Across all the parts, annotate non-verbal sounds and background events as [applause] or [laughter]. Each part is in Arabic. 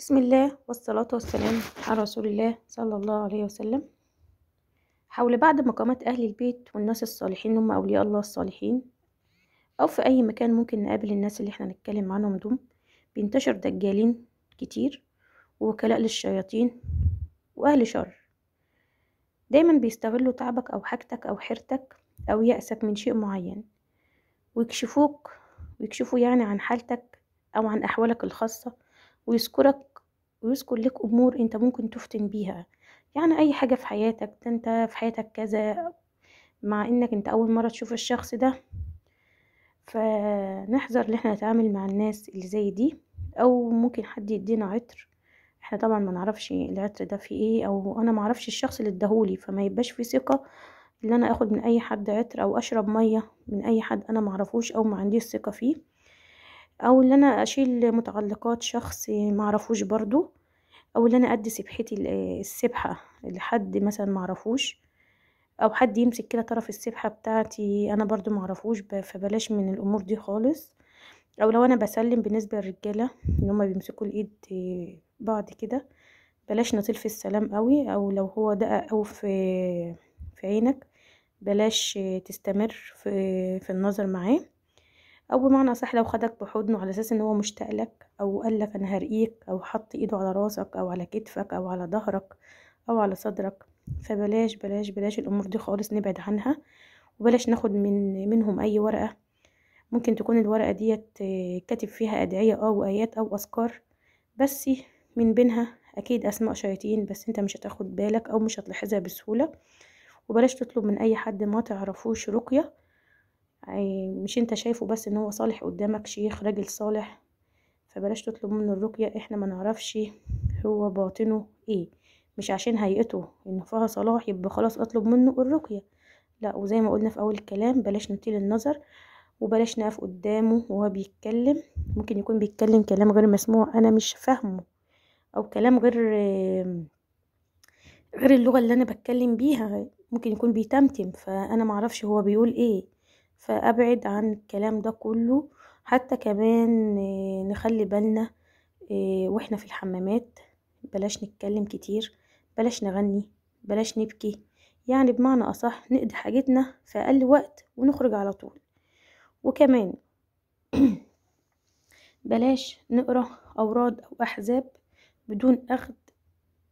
بسم الله والصلاة والسلام على رسول الله صلى الله عليه وسلم حول بعد مقامات أهل البيت والناس الصالحين هم أولياء الله الصالحين أو في أي مكان ممكن نقابل الناس اللي احنا نتكلم عنهم دول بينتشر دجالين كتير ووكلاء للشياطين وأهل شر دايما بيستغلوا تعبك أو حاجتك أو حيرتك أو يأسك من شيء معين ويكشفوك ويكشفوا يعني عن حالتك أو عن أحوالك الخاصة ويذكرك ويذكر لك أمور أنت ممكن تفتن بيها يعني أي حاجة في حياتك ده أنت في حياتك كذا مع إنك أنت أول مرة تشوف الشخص ده فنحذر إن احنا نتعامل مع الناس اللي زي دي أو ممكن حد يدينا عطر احنا طبعا ما نعرفش العطر ده فيه ايه او انا ما اعرفش الشخص اللي اداهولي فما يبقاش في ثقه ان انا اخد من اي حد عطر او اشرب ميه من اي حد انا ما اعرفوش او ما عنديش ثقه فيه او ان انا اشيل متعلقات شخص معرفوش برضو او ان انا ادي سبحتي السبحة لحد مثلا معرفوش او حد يمسك كده طرف السبحة بتاعتي انا برضو معرفوش فبلاش من الامور دي خالص او لو انا بسلم بالنسبة للرجالة ان هما بيمسكوا الايد بعد كده بلاش نطيل في السلام قوي او لو هو دقق او في في عينك بلاش تستمر في, في النظر معاه او بمعنى صح لو خدك بحضنه على اساس ان هو مشتاق لك او قال لك انا هرقيك او حط ايده على راسك او على كتفك او على ظهرك او على صدرك فبلاش بلاش بلاش الامور دي خالص نبعد عنها وبلاش ناخد من منهم اي ورقه ممكن تكون الورقه ديت آه، كاتب فيها ادعيه او ايات او اذكار بس من بينها اكيد اسماء شياطين بس انت مش هتاخد بالك او مش هتلاحظها بسهوله وبلاش تطلب من اي حد ما تعرفوش رقيه مش انت شايفه بس ان هو صالح قدامك شيخ راجل صالح فبلاش تطلب منه الرقية احنا ما نعرفش هو باطنه ايه مش عشان هيئته ان فيها صلاح يبقى خلاص اطلب منه الرقية لا وزي ما قلنا في اول الكلام بلاش نطيل النظر وبلاش نقف قدامه وهو بيتكلم ممكن يكون بيتكلم كلام غير مسموع انا مش فاهمه او كلام غير غير اللغة اللي انا بتكلم بيها ممكن يكون بيتمتم فانا معرفش هو بيقول ايه فابعد عن الكلام ده كله حتى كمان آه، نخلي بالنا آه، واحنا في الحمامات بلاش نتكلم كتير بلاش نغني بلاش نبكي يعني بمعنى اصح نقضي حاجتنا في اقل وقت ونخرج على طول وكمان [clears throat] بلاش نقرا اوراد او احزاب بدون اخذ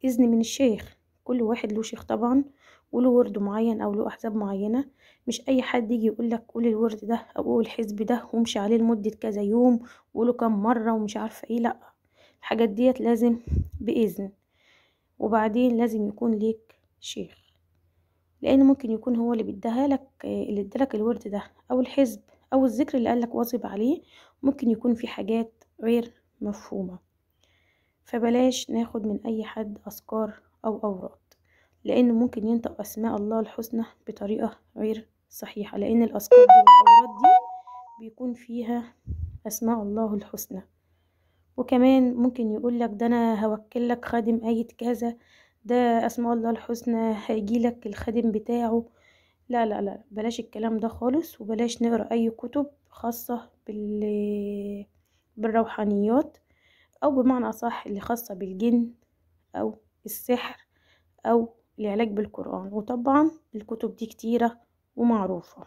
اذن من الشيخ كل واحد له شيخ طبعا وله ورد معين أو له أحزاب معينة مش أي حد يجي يقول لك قول الورد ده أو قول الحزب ده وامشي عليه لمدة كذا يوم وقوله كام مرة ومش عارفة ايه لأ الحاجات ديت لازم بإذن وبعدين لازم يكون ليك شيخ لأن ممكن يكون هو اللي بيديها لك اللي ادالك الورد ده أو الحزب أو الذكر اللي قالك واصب عليه ممكن يكون في حاجات غير مفهومة فبلاش ناخد من أي حد أذكار أو أوراق لأنه ممكن ينطق أسماء الله الحسنى بطريقة غير صحيحة لأن الأسقاط دي والأوراد دي بيكون فيها أسماء الله الحسنى وكمان ممكن يقولك ده أنا هوكل لك خادم آية كذا ده أسماء الله الحسنى هيجيلك الخادم بتاعه لا لا لا بلاش الكلام ده خالص وبلاش نقرأ أي كتب خاصة بال... بالروحانيات أو بمعنى أصح اللي خاصة بالجن أو السحر أو العلاج بالقرآن وطبعا الكتب دي كتيرة ومعروفة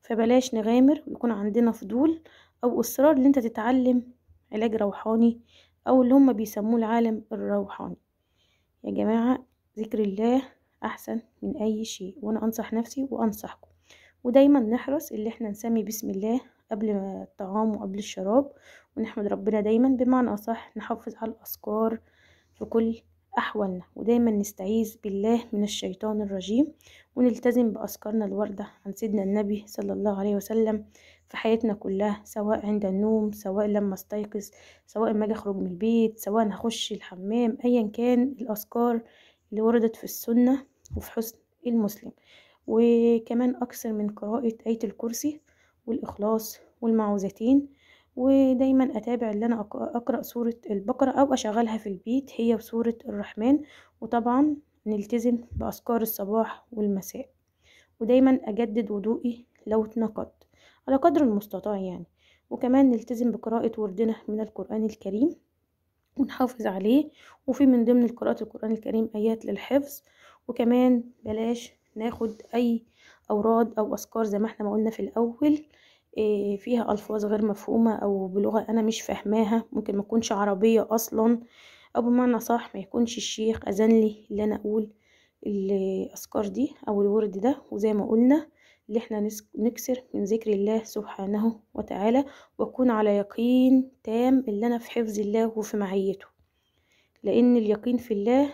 فبلاش نغامر ويكون عندنا فضول أو إصرار إن أنت تتعلم علاج روحاني أو اللي هما بيسموه العالم الروحاني يا جماعة ذكر الله أحسن من أي شيء وأنا أنصح نفسي وأنصحكم ودايما نحرص اللي احنا نسمي بسم الله قبل الطعام وقبل الشراب ونحمد ربنا دايما بمعنى أصح نحافظ على الأذكار في كل أحوالنا ودايما نستعيذ بالله من الشيطان الرجيم ونلتزم بأذكارنا الوردة عن سيدنا النبي صلى الله عليه وسلم في حياتنا كلها سواء عند النوم سواء لما استيقظ سواء ما اخرج من البيت سواء هخش الحمام ايا كان الاذكار اللي وردت في السنه وفي حسن المسلم وكمان اكثر من قراءه ايه الكرسي والاخلاص والمعوذتين ودايما اتابع ان انا اقرا سوره البقره او اشغلها في البيت هي وسوره الرحمن وطبعا نلتزم باذكار الصباح والمساء ودايما اجدد وضوئي لو اتنقض على قدر المستطاع يعني وكمان نلتزم بقراءه وردنا من القران الكريم ونحافظ عليه وفي من ضمن القراءات القران الكريم ايات للحفظ وكمان بلاش ناخد اي اوراد او اذكار زي ما احنا ما قلنا في الاول إيه، فيها ألفاظ غير مفهومة أو بلغة أنا مش فاهماها ممكن ما تكونش عربية أصلا أو بمعنى صح ما يكونش الشيخ أذن لي اللي أنا أقول الأذكار دي أو الورد ده وزي ما قلنا اللي احنا نكسر من ذكر الله سبحانه وتعالى وأكون على يقين تام اللي أنا في حفظ الله وفي معيته لأن اليقين في الله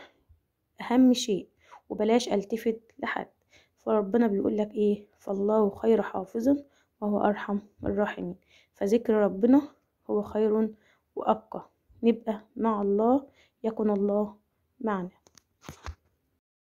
أهم شيء وبلاش ألتفت لحد فربنا بيقولك إيه فالله خير حافظا وهو أرحم الراحمين فذكر ربنا هو خير وأبقى نبقى مع الله يكن الله معنا